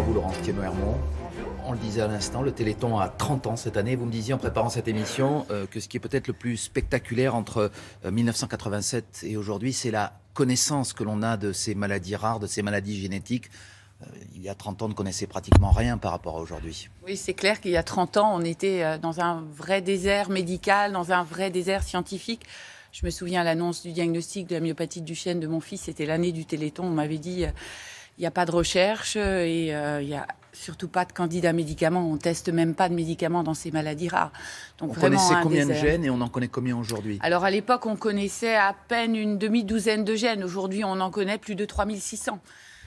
vous, On le disait à l'instant, le Téléthon a 30 ans cette année. Vous me disiez en préparant cette émission euh, que ce qui est peut-être le plus spectaculaire entre 1987 euh, et aujourd'hui, c'est la connaissance que l'on a de ces maladies rares, de ces maladies génétiques. Euh, il y a 30 ans, on ne connaissait pratiquement rien par rapport à aujourd'hui. Oui, c'est clair qu'il y a 30 ans, on était dans un vrai désert médical, dans un vrai désert scientifique. Je me souviens l'annonce du diagnostic de la myopathie du chêne de mon fils, c'était l'année du Téléthon. On m'avait dit il n'y a pas de recherche et euh, il n'y a surtout pas de candidats médicaments. On teste même pas de médicaments dans ces maladies rares. Donc on connaissait combien de gènes et on en connaît combien aujourd'hui Alors à l'époque, on connaissait à peine une demi-douzaine de gènes. Aujourd'hui, on en connaît plus de 3600.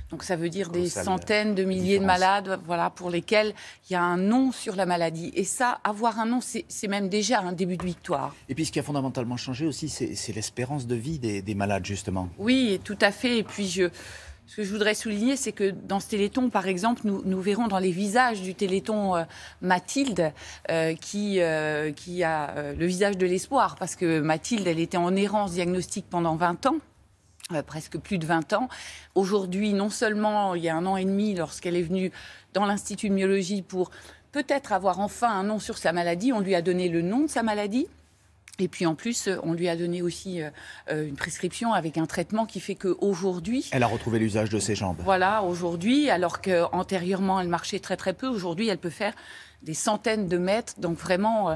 Donc ça veut dire des centaines de euh, milliers de malades voilà, pour lesquels il y a un nom sur la maladie. Et ça, avoir un nom, c'est même déjà un début de victoire. Et puis ce qui a fondamentalement changé aussi, c'est l'espérance de vie des, des, malades, justement. Oui, tout à fait. Et puis je, ce que je voudrais souligner, c'est que dans ce Téléthon, par exemple, nous, verrons dans les visages du Téléthon euh, Mathilde, euh, euh, qui, a le visage de l'espoir, parce que Mathilde, elle était en errance diagnostique pendant 20 ans. presque plus de 20 ans. Aujourd'hui, non seulement il y a un an et demi, lorsqu'elle est venue dans l'Institut de myologie pour peut-être avoir enfin un nom sur sa maladie, on lui a donné le nom de sa maladie, et puis en plus, euh, on lui a donné aussi euh, euh, une prescription avec un traitement qui fait qu'aujourd'hui... Elle a retrouvé l'usage de ses jambes. Voilà, aujourd'hui, alors qu'antérieurement, elle marchait très très peu, aujourd'hui, elle peut faire des centaines de mètres. Donc vraiment. Euh,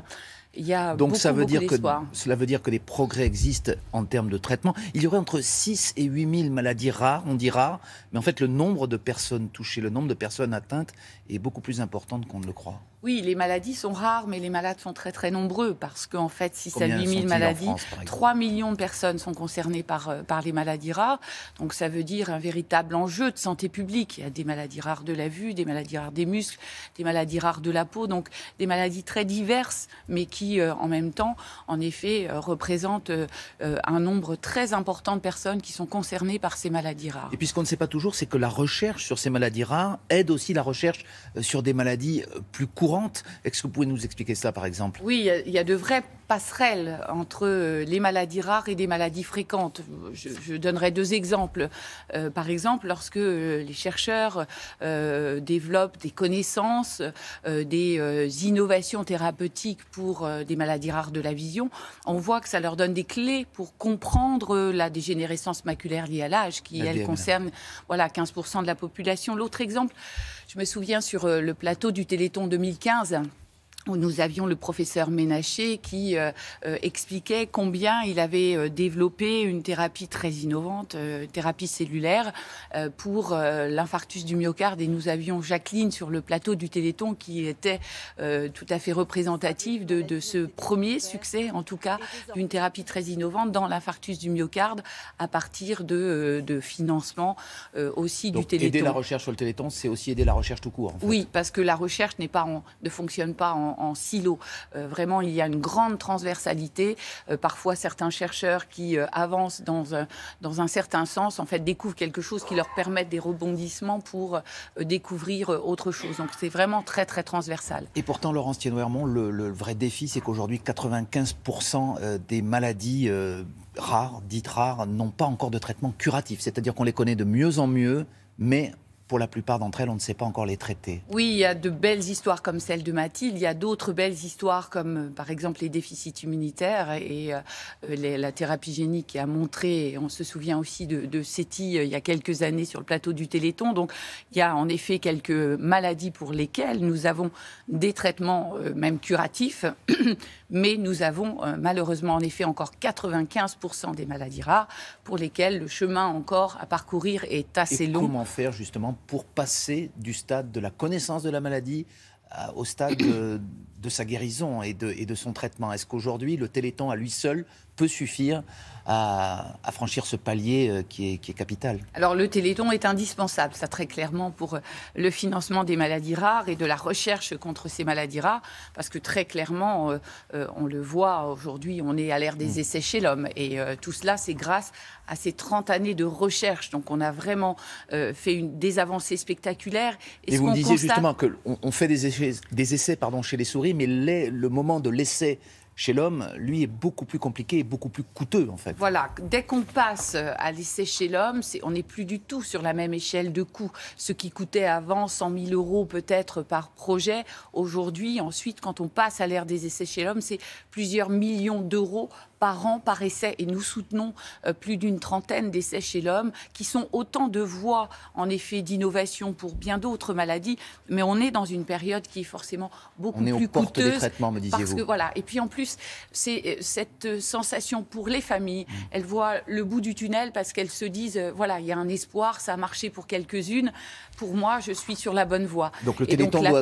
il y a Donc beaucoup, ça veut dire que cela veut dire que des progrès existent en termes de traitement. Il y aurait entre 6 et 8 000 maladies rares, on dit rares, mais en fait le nombre de personnes touchées, le nombre de personnes atteintes est beaucoup plus important qu'on ne le croit. Oui, les maladies sont rares, mais les malades sont très très nombreux parce qu'en fait 6 à 8 000 maladies, 3 millions de personnes sont concernées par, euh, par les maladies rares. Donc ça veut dire un véritable enjeu de santé publique. Il y a des maladies rares de la vue, des maladies rares des muscles, des maladies rares de la donc des maladies très diverses, mais qui euh, en même temps, en effet, euh, représentent euh, un nombre très important de personnes qui sont concernées par ces maladies rares. Et puis ce qu'on ne sait pas toujours, c'est que la recherche sur ces maladies rares aide aussi la recherche sur des maladies plus courantes. Est-ce que vous pouvez nous expliquer ça, par exemple Oui, il y, a de vraies passerelles entre les maladies rares et des maladies fréquentes. Je, donnerai deux exemples. par exemple, lorsque les chercheurs développent des connaissances, des des euh, innovations thérapeutiques pour euh, des maladies rares de la vision, on voit que ça leur donne des clés pour comprendre euh, la dégénérescence maculaire liée à l'âge, qui, elle, concerne voilà, 15% de la population. L'autre exemple, je me souviens sur le plateau du Téléthon 2015, où nous avions le professeur Ménaché qui euh, euh, expliquait combien il avait euh, développé une thérapie très innovante, thérapie cellulaire, pour l'infarctus du myocarde. Et nous avions Jacqueline sur le plateau du Téléthon qui était tout à fait représentative de, ce premier succès, en tout cas, d'une thérapie très innovante dans l'infarctus du myocarde à partir de, de financement aussi du Téléthon. Aider la recherche sur le Téléthon, c'est aussi aider la recherche tout court. Oui, parce que la recherche pas ne fonctionne pas en en, silo. silos. Euh, vraiment, il y a une grande transversalité. Euh, parfois, certains chercheurs qui euh, avancent dans un, dans un certain sens, en fait, découvrent quelque chose qui leur permet des rebondissements pour découvrir autre chose. Donc, c'est vraiment très, très transversal. Et pourtant, Laurence Thienouermont, le, le vrai défi, c'est qu'aujourd'hui, 95% des maladies rares, dites rares, n'ont pas encore de traitement curatif. C'est-à-dire qu'on les connaît de mieux en mieux, mais pour la plupart d'entre elles, on ne sait pas encore les traiter. Oui, il y a de belles histoires comme celle de Mathilde, il y a d'autres belles histoires comme euh, par exemple les déficits immunitaires et euh, la thérapie génique qui a montré, on se souvient aussi de, de euh, il y a quelques années sur le plateau du Téléthon. Donc il y a en effet quelques maladies pour lesquelles nous avons des traitements même curatifs, mais nous avons malheureusement en effet encore 95% des maladies rares pour lesquelles le chemin encore à parcourir est assez et long. Comment faire justement pour passer du stade de la connaissance de la maladie euh, au stade euh, de, sa guérison et de, et de son traitement Est-ce qu'aujourd'hui, le Téléthon à lui seul peut suffire à, franchir ce palier euh, qui est, capital. Alors le Téléthon est indispensable, ça très clairement, pour euh, le financement des maladies rares et de la recherche contre ces maladies rares, parce que très clairement, euh, on le voit aujourd'hui, on est à l'ère des mm. essais chez l'homme, et tout cela, c'est grâce à ces 30 années de recherche. Donc on a vraiment fait une, des avancées spectaculaires. Et, vous me disiez justement qu'on on fait des essais, des essais pardon, chez les souris, mais le moment de l'essai chez l'homme, lui, est beaucoup plus compliqué et beaucoup plus coûteux, en fait. Voilà, dès qu'on passe euh, à l'essai chez l'homme, on n'est plus du tout sur la même échelle de coûts. Ce qui coûtait avant 100 000 euros peut-être par projet, aujourd'hui, ensuite, quand on passe à l'ère des essais chez l'homme, c'est plusieurs millions d'euros par an par essai. Et nous soutenons euh, plus d'une trentaine d'essais chez l'homme, qui sont autant de voies, en effet, d'innovation pour bien d'autres maladies. Mais on est dans une période qui est forcément beaucoup plus aux coûteuse. Des me disiez-vous. voilà. Et puis en plus, c'est euh, cette euh, sensation pour les familles. Mm. Elles voient le bout du tunnel parce qu'elles se disent voilà, il y a un espoir, ça a marché pour quelques-unes. Pour moi, je suis sur la bonne voie. Donc le Téléthon doit,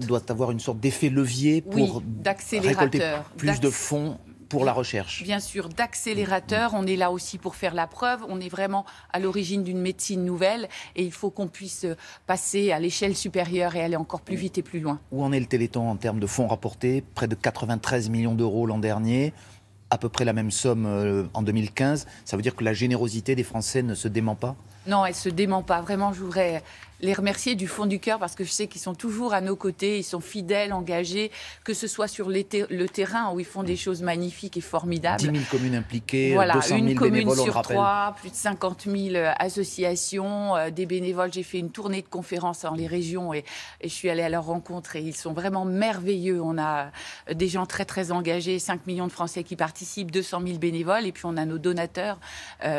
doit avoir une sorte d'effet levier pour oui, plus de fonds pour la recherche. Bien sûr, d'accélérateur. On est là aussi pour faire la preuve. On est vraiment à l'origine d'une médecine nouvelle et il faut qu'on puisse euh, passer à l'échelle supérieure et aller encore plus vite et plus loin. Où en est le Téléthon en termes de fonds rapportés Près de 93 millions d'euros l'an dernier à peu près la même somme euh, en 2015. Ça veut dire que la générosité des Français ne se dément pas non, elle se dément pas. Vraiment, je voudrais les remercier du fond du cœur parce que je sais qu'ils sont toujours à nos côtés, ils sont fidèles, engagés, que ce soit sur le terrain où ils font des mm. choses magnifiques et formidables. 10 000 communes impliquées, euh, voilà, une commune sur trois, plus de 50 000 euh, associations, euh, des bénévoles. J'ai fait une tournée de conférences dans les régions et, je suis allée à leur rencontre et ils sont vraiment merveilleux. On a des gens très très engagés, 5 millions de Français qui participent, 200 000 bénévoles et puis on a nos donateurs.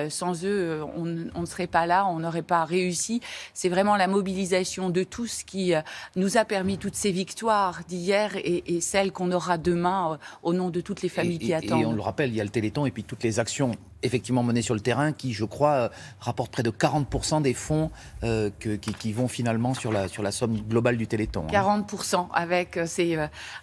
sans eux, on ne serait pas là on n'aurait pas réussi. C'est vraiment la mobilisation de tous qui euh, nous a permis toutes ces victoires d'hier et, celles qu'on aura demain euh, au nom de toutes les familles qui attendent. Et on le rappelle, il y a le Téléthon et puis toutes les actions effectivement menées sur le terrain qui, je crois, euh, rapportent près de 40% des fonds qui, vont finalement sur la, somme globale du Téléthon. 40% hein. avec, c'est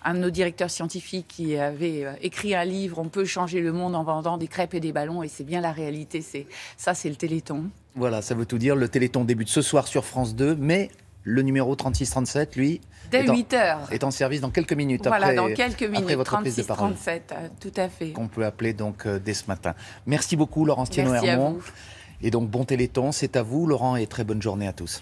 un de nos directeurs scientifiques qui avait écrit un livre, On peut changer le monde en vendant des crêpes et des ballons, et c'est bien la réalité, c'est ça c'est le Téléthon. Voilà, ça veut tout dire. Le Téléthon débute ce soir sur France 2, mais le numéro 3637, lui, est en, heures. est en service dans quelques minutes. Voilà, dans quelques minutes. Après votre de parole. 37, euh, tout à fait. Qu'on peut appeler donc euh, dès ce matin. Merci beaucoup, Laurence Thierno Hermont. Et donc, bon Téléthon, c'est à vous, Laurent, et très bonne journée à tous.